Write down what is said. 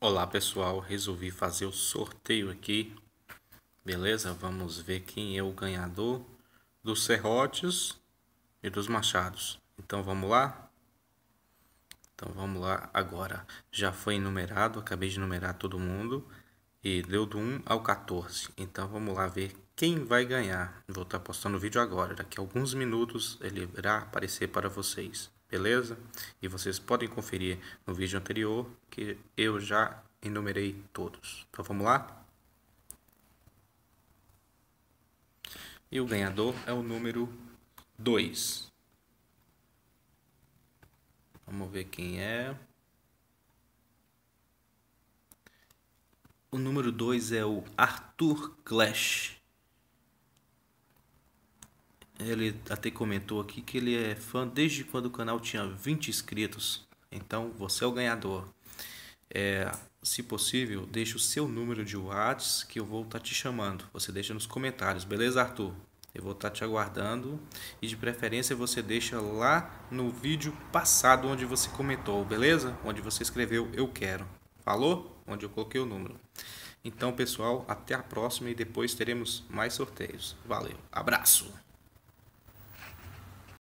Olá pessoal, resolvi fazer o sorteio aqui, beleza? Vamos ver quem é o ganhador dos serrotes e dos machados. Então vamos lá? Então vamos lá agora. Já foi enumerado, acabei de numerar todo mundo e deu do 1 ao 14. Então vamos lá ver quem vai ganhar. Vou estar postando o vídeo agora, daqui a alguns minutos ele irá aparecer para vocês beleza? E vocês podem conferir no vídeo anterior que eu já enumerei todos. Então vamos lá? E o ganhador é o número 2. Vamos ver quem é. O número 2 é o Arthur Clash ele até comentou aqui que ele é fã desde quando o canal tinha 20 inscritos. Então você é o ganhador. É, se possível, deixe o seu número de Whats que eu vou estar tá te chamando. Você deixa nos comentários, beleza, Arthur? Eu vou estar tá te aguardando e de preferência você deixa lá no vídeo passado onde você comentou, beleza? Onde você escreveu eu quero. Falou? Onde eu coloquei o número. Então, pessoal, até a próxima e depois teremos mais sorteios. Valeu. Abraço.